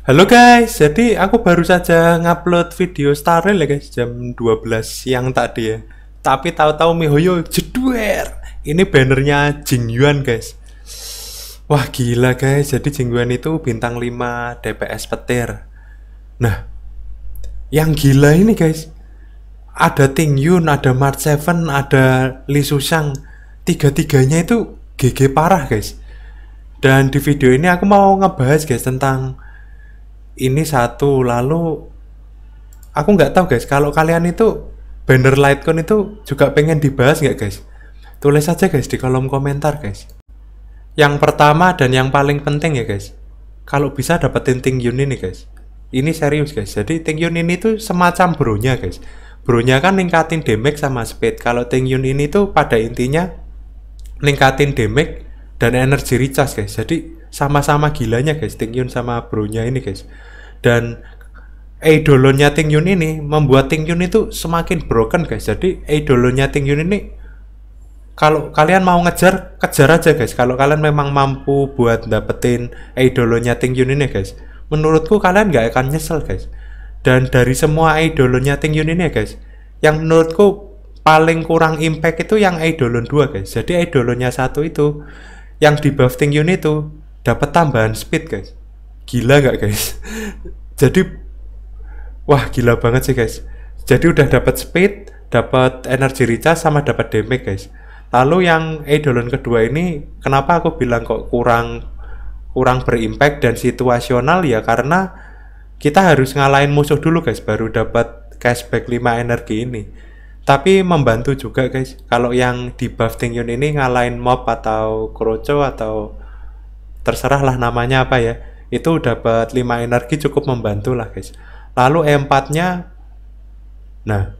Halo guys, jadi aku baru saja ngupload video Starrel ya guys jam 12 siang tadi ya. Tapi tahu-tahu mihoyo jeduer. Ini bannernya Yuan guys. Wah gila guys, jadi Jing Yuan itu bintang 5 DPS petir. Nah, yang gila ini guys. Ada Ting Yun, ada Mark Seven, ada Lee Susang. Tiga-tiganya itu GG parah guys. Dan di video ini aku mau ngebahas guys tentang ini satu lalu aku nggak tahu guys kalau kalian itu banner Litecoin itu juga pengen dibahas nggak guys tulis saja guys di kolom komentar guys yang pertama dan yang paling penting ya guys kalau bisa dapetin Tingyun ini guys ini serius guys jadi Tingyun ini tuh semacam bronya guys bronya kan ningkatin damage sama speed kalau Tingyun ini tuh pada intinya ningkatin damage dan energy recharge guys jadi sama-sama gilanya guys Ting Yun sama bronya ini guys dan idolonya Ting Yun ini membuat Ting Yun itu semakin broken guys jadi idolonya Ting Yun ini kalau kalian mau ngejar kejar aja guys kalau kalian memang mampu buat dapetin idolonya Ting Yun ini guys menurutku kalian nggak akan nyesel guys dan dari semua idolonya Ting Yun ini guys yang menurutku paling kurang impact itu yang idolon 2 guys jadi idolonya satu itu yang di buff Ting Yun itu dapat tambahan speed guys gila nggak guys jadi wah gila banget sih guys jadi udah dapat speed dapat energi recharge sama dapat damage guys lalu yang eidolon kedua ini kenapa aku bilang kok kurang kurang berimpact dan situasional ya karena kita harus ngalahin musuh dulu guys baru dapat cashback 5 energi ini tapi membantu juga guys kalau yang di buff Tingyun ini ngalahin mob atau kroco atau terserahlah namanya apa ya itu dapat 5 energi cukup membantu lah guys lalu empatnya nah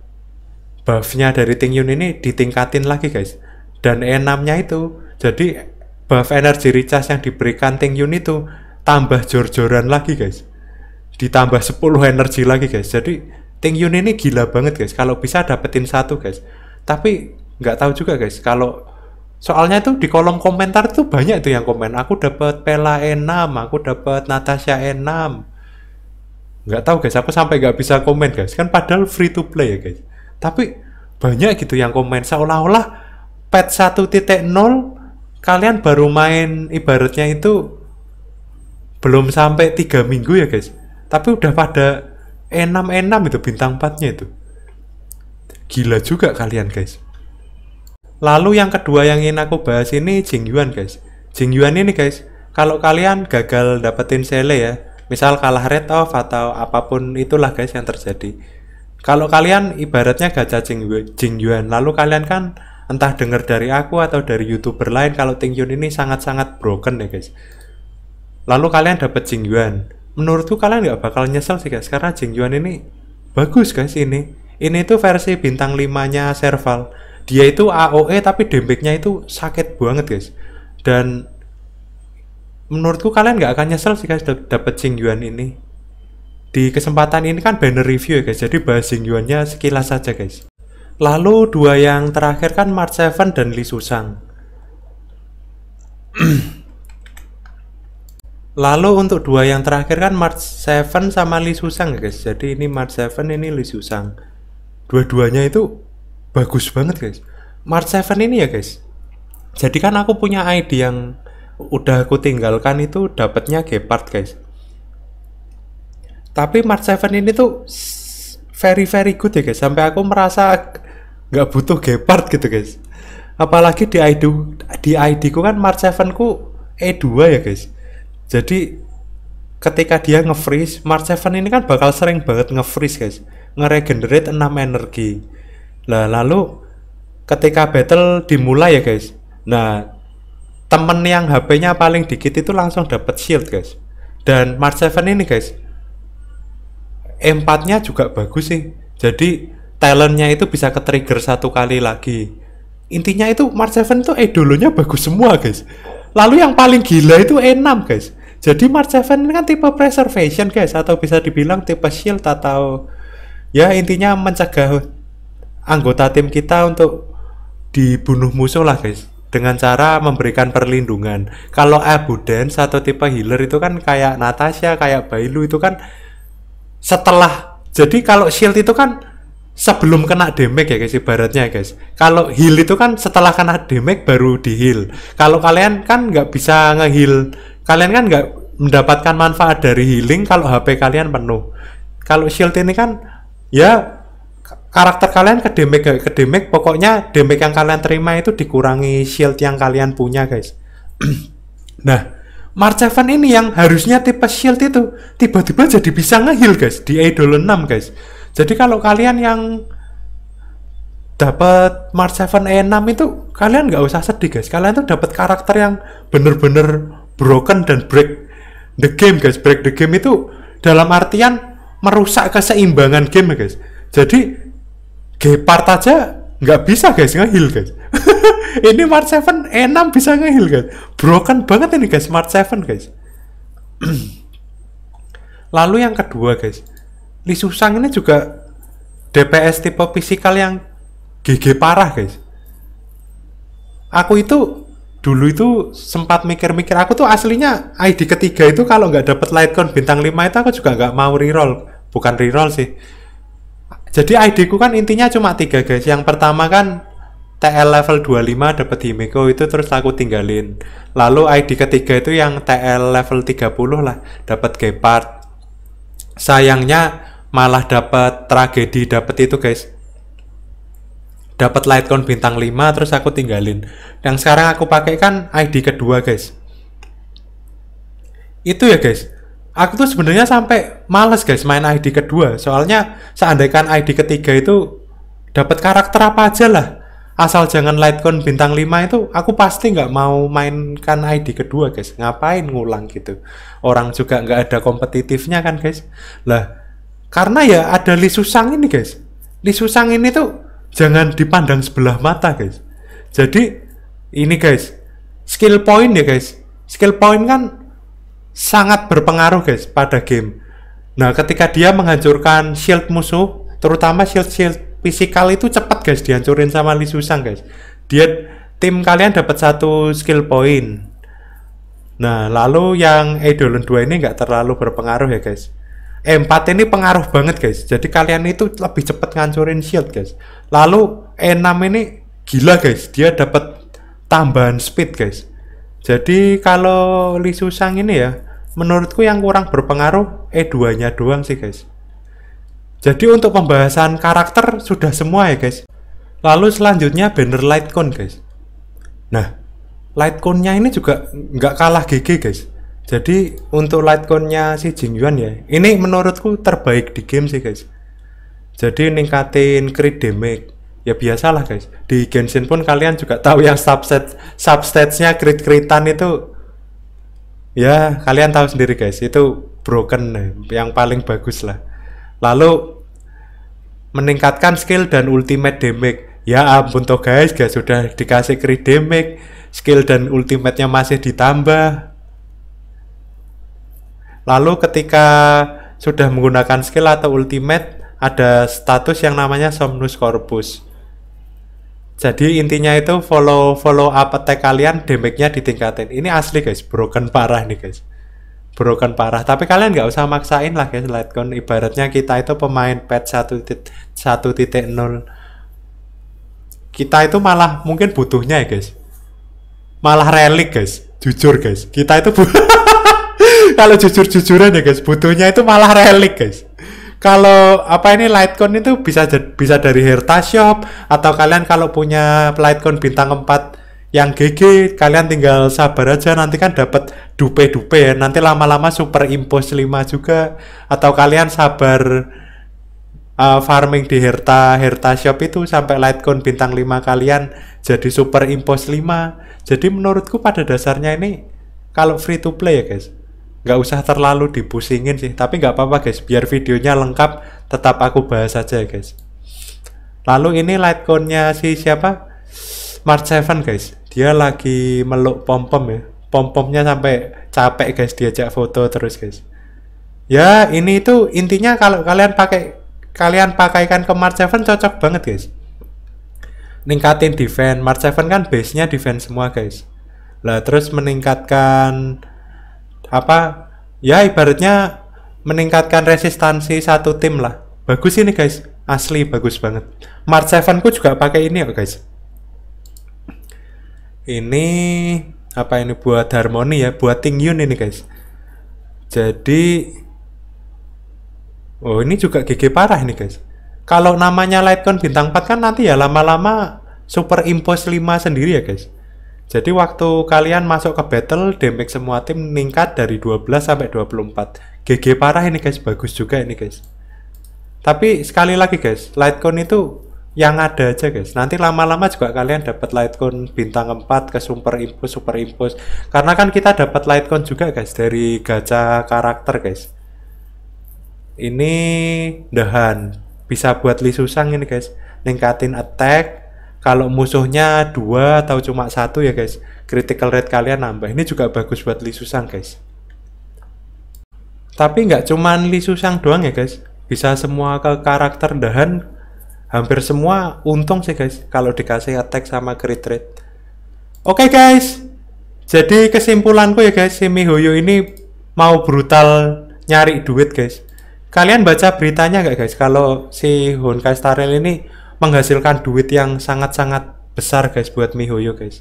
buff nya dari Ting Yun ini ditingkatin lagi guys dan enamnya itu jadi buff energi recharge yang diberikan Ting Yun itu tambah jor-joran lagi guys ditambah 10 energi lagi guys jadi Ting Yun ini gila banget guys kalau bisa dapetin satu guys tapi nggak tahu juga guys kalau Soalnya tuh di kolom komentar tuh banyak tuh yang komen. Aku dapat Pela enam, aku dapat Natasha enam. Nggak tahu guys, aku sampai nggak bisa komen guys. Kan padahal free to play ya guys. Tapi banyak gitu yang komen seolah-olah titik 1.0 kalian baru main ibaratnya itu belum sampai tiga minggu ya guys. Tapi udah pada enam enam itu bintang 4 itu. Gila juga kalian guys. Lalu yang kedua yang ingin aku bahas ini Jing Yuan, guys. Jing Yuan ini guys, kalau kalian gagal dapetin sele ya, misal kalah red off atau apapun itulah guys yang terjadi. Kalau kalian ibaratnya Jing Yuan, lalu kalian kan entah denger dari aku atau dari youtuber lain kalau Yun ini sangat-sangat broken ya guys. Lalu kalian dapet Yuan, Menurutku kalian nggak bakal nyesel sih guys karena Jingyuan ini bagus guys ini. Ini tuh versi bintang 5-nya Serval dia itu AOE tapi damage itu sakit banget guys dan menurutku kalian nggak akan nyesel sih guys dapet Jing Yuan ini di kesempatan ini kan banner review ya guys jadi bahas Jing nya sekilas saja guys lalu dua yang terakhir kan March Seven dan Lee Susang lalu untuk dua yang terakhir kan March Seven sama Lee Susang ya guys jadi ini March Seven ini Lee Susang dua-duanya itu bagus banget guys mark 7 ini ya guys jadi kan aku punya ID yang udah aku tinggalkan itu dapatnya Gepard guys tapi mark 7 ini tuh very very good ya guys sampai aku merasa nggak butuh Gepard gitu guys apalagi di ID di ID ku kan mark 7 ku E2 ya guys jadi ketika dia nge-freeze March 7 ini kan bakal sering banget nge-freeze guys nge-regenerate 6 energi Nah, lalu ketika battle dimulai ya guys. Nah, temen yang HP-nya paling dikit itu langsung dapat shield guys. Dan Mark 7 ini guys, empatnya juga bagus sih. Jadi talentnya itu bisa ke trigger satu kali lagi. Intinya itu Mark 7 tuh edolonya bagus semua guys. Lalu yang paling gila itu E6 guys. Jadi Mark 7 ini kan tipe preservation guys atau bisa dibilang tipe shield atau ya intinya mencegah anggota tim kita untuk dibunuh musuh lah guys dengan cara memberikan perlindungan. Kalau Abuden satu tipe healer itu kan kayak Natasha, kayak Bailu itu kan setelah jadi kalau shield itu kan sebelum kena damage ya guys ibaratnya guys. Kalau heal itu kan setelah kena damage baru di heal. Kalau kalian kan nggak bisa nge heal, kalian kan nggak mendapatkan manfaat dari healing kalau HP kalian penuh. Kalau shield ini kan ya karakter kalian ke damage ke damage pokoknya damage yang kalian terima itu dikurangi shield yang kalian punya guys nah Marchevan ini yang harusnya tipe shield itu tiba-tiba jadi bisa ngeheal guys di idol 6 guys jadi kalau kalian yang dapat March 7 E6 itu kalian nggak usah sedih guys kalian tuh dapat karakter yang bener-bener broken dan break the game guys break the game itu dalam artian merusak keseimbangan game guys jadi Gepard aja nggak bisa guys ngehil guys ini Mark 7 enam bisa ngehil guys broken banget ini guys Mark 7 guys lalu yang kedua guys Li Susang ini juga DPS tipe fisikal yang GG parah guys aku itu dulu itu sempat mikir-mikir aku tuh aslinya ID ketiga itu kalau nggak dapet Lightcon bintang 5 itu aku juga nggak mau reroll bukan reroll sih jadi ID ku kan intinya cuma tiga guys yang pertama kan TL level 25 dapat Himeko itu terus aku tinggalin lalu ID ketiga itu yang TL level 30 lah dapat Gepard sayangnya malah dapat tragedi dapat itu guys dapat Litecoin bintang 5 terus aku tinggalin yang sekarang aku pakai kan ID kedua guys itu ya guys aku tuh sebenarnya sampai males guys main ID kedua soalnya seandainya ID ketiga itu dapat karakter apa aja lah asal jangan Litecoin bintang 5 itu aku pasti nggak mau mainkan ID kedua guys ngapain ngulang gitu orang juga nggak ada kompetitifnya kan guys lah karena ya ada Li Susang ini guys Li Susang ini tuh jangan dipandang sebelah mata guys jadi ini guys skill point ya guys skill point kan sangat berpengaruh guys pada game. Nah, ketika dia menghancurkan shield musuh, terutama shield-shield fisikal itu cepat guys dihancurin sama Lee Susang guys. Dia tim kalian dapat satu skill point. Nah, lalu yang Eidolon 2 ini nggak terlalu berpengaruh ya guys. E4 ini pengaruh banget guys. Jadi kalian itu lebih cepat ngancurin shield guys. Lalu E6 ini gila guys, dia dapat tambahan speed guys. Jadi kalau Lee Susang ini ya, menurutku yang kurang berpengaruh E2-nya doang sih guys. Jadi untuk pembahasan karakter sudah semua ya guys. Lalu selanjutnya banner Litecoin guys. Nah, cone nya ini juga nggak kalah GG guys. Jadi untuk cone nya si Jing Yuan ya, ini menurutku terbaik di game sih guys. Jadi ningkatin crit damage, ya biasalah guys di Genshin pun kalian juga tahu yang subset substatsnya krit kritan itu ya kalian tahu sendiri guys itu broken eh, yang paling bagus lah lalu meningkatkan skill dan ultimate damage ya ampun toh guys guys sudah dikasih crit damage skill dan ultimate-nya masih ditambah lalu ketika sudah menggunakan skill atau ultimate ada status yang namanya Somnus Corpus jadi intinya itu follow follow up attack kalian damage-nya ditingkatin. Ini asli guys, broken parah nih guys. Broken parah. Tapi kalian nggak usah maksain lah guys Lightcon Ibaratnya kita itu pemain pet 1.0. Kita itu malah mungkin butuhnya ya guys. Malah relic guys. Jujur guys. Kita itu kalau jujur-jujuran ya guys, butuhnya itu malah relic guys kalau apa ini Litecoin itu bisa bisa dari Herta Shop atau kalian kalau punya Litecoin bintang 4 yang GG kalian tinggal sabar aja nanti kan dapat dupe-dupe ya nanti lama-lama super impos 5 juga atau kalian sabar uh, farming di Herta Herta Shop itu sampai Litecoin bintang 5 kalian jadi super impos 5. Jadi menurutku pada dasarnya ini kalau free to play ya guys nggak usah terlalu dipusingin sih tapi nggak apa-apa guys biar videonya lengkap tetap aku bahas aja guys lalu ini Litecoin-nya si siapa Mark 7 guys dia lagi meluk pom-pom ya pom-pomnya sampai capek guys diajak foto terus guys ya ini itu intinya kalau kalian pakai kalian pakaikan ke Mark 7 cocok banget guys ningkatin defense Mark 7 kan base-nya defense semua guys lah terus meningkatkan apa ya ibaratnya meningkatkan resistansi satu tim lah bagus ini guys asli bagus banget Mark 7 ku juga pakai ini ya guys ini apa ini buat harmoni ya buat tingyun ini guys jadi oh ini juga GG parah ini guys kalau namanya Lightcon bintang 4 kan nanti ya lama-lama super impose 5 sendiri ya guys jadi waktu kalian masuk ke battle, damage semua tim meningkat dari 12 sampai 24. GG parah ini guys, bagus juga ini guys. Tapi sekali lagi guys, Lightcon itu yang ada aja guys. Nanti lama-lama juga kalian dapat Lightcon bintang 4 ke super impus super impus. Karena kan kita dapat Lightcon juga guys dari gacha karakter guys. Ini dahan bisa buat Lee ini guys. Ningkatin attack, kalau musuhnya dua atau cuma satu ya guys critical rate kalian nambah ini juga bagus buat Lee Susang guys tapi nggak cuma Lee Susang doang ya guys bisa semua ke karakter dahan hampir semua untung sih guys kalau dikasih attack sama crit rate oke okay, guys jadi kesimpulanku ya guys si Mihoyo ini mau brutal nyari duit guys kalian baca beritanya nggak guys kalau si Honkai Starrel ini menghasilkan duit yang sangat-sangat besar guys buat mihoyo guys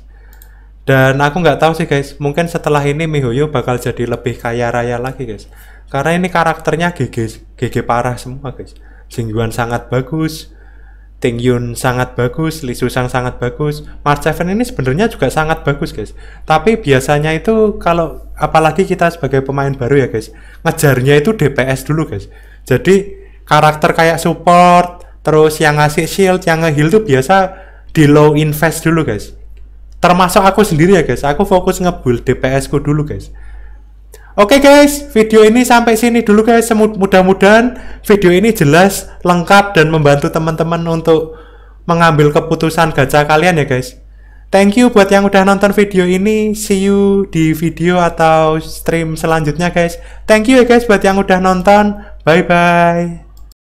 dan aku nggak tahu sih guys mungkin setelah ini mihoyo bakal jadi lebih kaya raya lagi guys karena ini karakternya GG GG parah semua guys Jingyuan sangat bagus Tingyun sangat bagus, Lee Susang sangat bagus, Mark Seven ini sebenarnya juga sangat bagus guys. Tapi biasanya itu kalau apalagi kita sebagai pemain baru ya guys, ngejarnya itu DPS dulu guys. Jadi karakter kayak support, terus yang ngasih shield yang ngeheal tuh biasa di low invest dulu guys termasuk aku sendiri ya guys aku fokus nge ngebuild DPS ku dulu guys Oke okay guys, video ini sampai sini dulu guys. Mudah-mudahan video ini jelas, lengkap, dan membantu teman-teman untuk mengambil keputusan gacha kalian ya guys. Thank you buat yang udah nonton video ini. See you di video atau stream selanjutnya guys. Thank you ya guys buat yang udah nonton. Bye-bye.